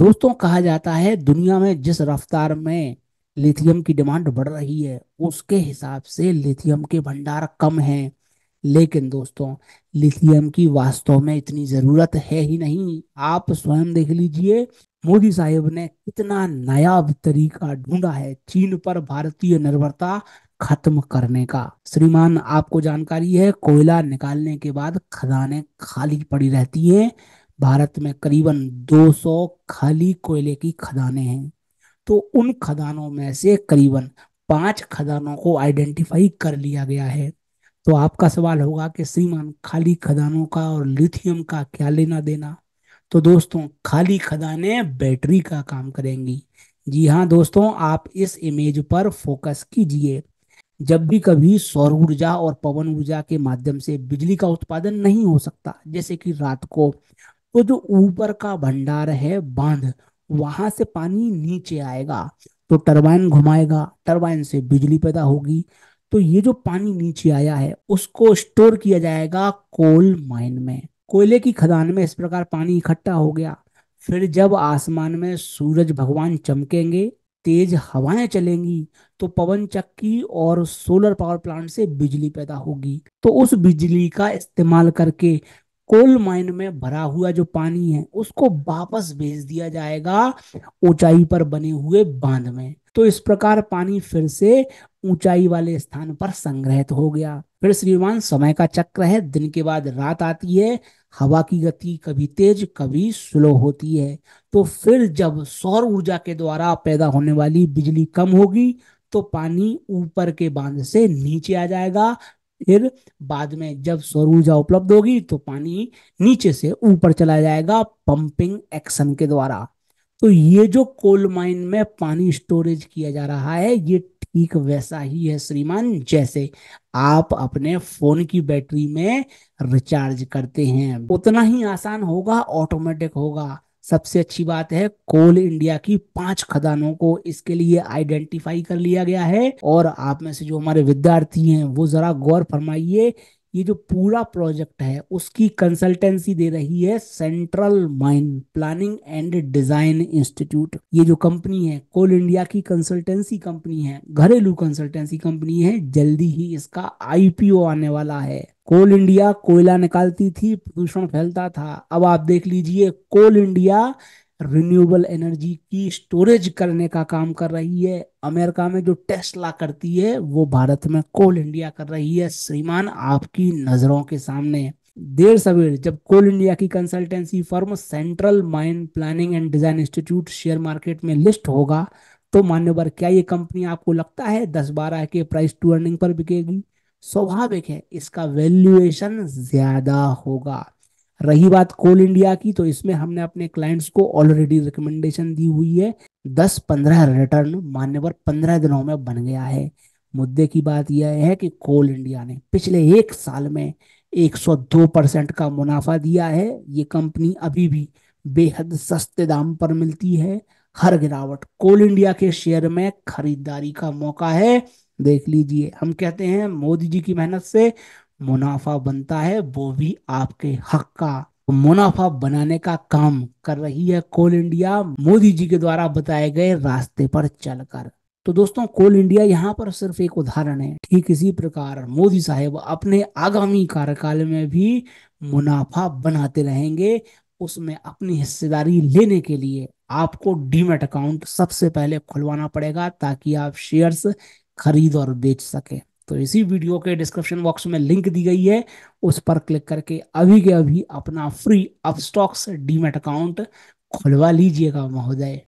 दोस्तों कहा जाता है दुनिया में जिस रफ्तार में लिथियम की डिमांड बढ़ रही है उसके हिसाब से लिथियम के भंडार कम हैं लेकिन दोस्तों लिथियम की वास्तव में इतनी ज़रूरत है ही नहीं आप स्वयं देख लीजिए मोदी साहब ने कितना नया तरीका ढूंढा है चीन पर भारतीय निर्भरता खत्म करने का श्रीमान आपको जानकारी है कोयला निकालने के बाद खदानें खाली पड़ी रहती हैं भारत में करीबन 200 खाली कोयले की खदानें हैं तो उन खदानों में से करीबन पांच खदानों को आइडेंटिफाई कर लिया गया है तो आपका सवाल होगा कि श्रीमान खाली खदानों का और लिथियम का क्या लेना देना तो दोस्तों खाली खदानें बैटरी का काम करेंगी जी हाँ दोस्तों आप इस इमेज पर फोकस कीजिए जब भी कभी सौर ऊर्जा और पवन ऊर्जा के माध्यम से बिजली का उत्पादन नहीं हो सकता जैसे कि रात को वो तो जो ऊपर का भंडार है बांध वहां से पानी नीचे आएगा तो टरबाइन घुमाएगा टरबाइन से बिजली पैदा होगी तो ये जो पानी नीचे आया है उसको स्टोर किया जाएगा कोल माइन में कोयले की खदान में इस प्रकार पानी इकट्ठा हो गया फिर जब आसमान में सूरज भगवान चमकेंगे तेज हवाएं चलेंगी तो पवन चक्की और सोलर पावर प्लांट से बिजली पैदा होगी तो उस बिजली का इस्तेमाल करके कोल माइन में भरा हुआ जो पानी है उसको वापस भेज दिया जाएगा ऊंचाई पर बने हुए बांध में तो इस प्रकार पानी फिर से ऊंचाई वाले स्थान पर संग्रहित हो गया फिर श्रीमान समय का चक्र है दिन के बाद रात आती है हवा की गति कभी तेज कभी स्लो होती है तो फिर जब सौर ऊर्जा के द्वारा पैदा होने वाली बिजली कम होगी तो पानी ऊपर के बांध से नीचे आ जाएगा फिर बाद में जब सौर ऊर्जा उपलब्ध होगी तो पानी नीचे से ऊपर चला जाएगा पंपिंग एक्शन के द्वारा तो ये जो कोल माइन में पानी स्टोरेज किया जा रहा है ये ठीक वैसा ही है श्रीमान जैसे आप अपने फोन की बैटरी में रिचार्ज करते हैं उतना ही आसान होगा ऑटोमेटिक होगा सबसे अच्छी बात है कोल इंडिया की पांच खदानों को इसके लिए आइडेंटिफाई कर लिया गया है और आप में से जो हमारे विद्यार्थी हैं वो जरा गौर फरमाइए ये जो पूरा प्रोजेक्ट है उसकी कंसल्टेंसी दे रही है central mine planning and design institute ये जो कंपनी है कोल इंडिया की कंसल्टेंसी कंपनी है घरेलू कंसल्टेंसी कंपनी है जल्दी ही इसका आईपीओ आने वाला है कोल इंडिया कोयला निकालती थी प्रदूषण फैलता था अब आप देख लीजिए कोल इंडिया रिन्यूएबल एनर्जी की स्टोरेज करने का काम कर रही है अमेरिका में जो टेस्ला करती है वो भारत में कोल इंडिया कर रही है श्रीमान आपकी नजरों के सामने देर सवेर जब कोल इंडिया की consultancy firm central mine planning and design institute share market में लिस्ट होगा तो मान्यवर क्या ये कंपनी आपको लगता है दस बारह के प्राइस टू अर्निंग पर बिकेगी स्वाभाविक है इसका वैल्यूएशन ज्यादा होगा रही बात कोल इंडिया की तो इसमें हमने अपने क्लाइंट्स को ऑलरेडी रिकमेंडेशन दी हुई है दस पंद्रह रिटर्न मान्यवर पंद्रह दिनों में बन गया है मुद्दे की बात यह है कि कोल इंडिया ने पिछले एक साल में 102 परसेंट का मुनाफा दिया है ये कंपनी अभी भी बेहद सस्ते दाम पर मिलती है हर गिरावट कोल इंडिया के शेयर में खरीदारी का मौका है देख लीजिए हम कहते हैं मोदी जी की मेहनत से मुनाफा बनता है वो भी आपके हक का मुनाफा बनाने का काम कर रही है कोल इंडिया मोदी जी के द्वारा बताए गए रास्ते पर चलकर तो दोस्तों कोल इंडिया यहाँ पर सिर्फ एक उदाहरण है ठीक इसी प्रकार मोदी साहब अपने आगामी कार्यकाल में भी मुनाफा बनाते रहेंगे उसमें अपनी हिस्सेदारी लेने के लिए आपको डीमेट अकाउंट सबसे पहले खुलवाना पड़ेगा ताकि आप शेयर्स खरीद और बेच सकें तो इसी वीडियो के डिस्क्रिप्शन बॉक्स में लिंक दी गई है उस पर क्लिक करके अभी के अभी अपना फ्री अपस्टॉक्स डीमेट अकाउंट खुलवा लीजिएगा महोदय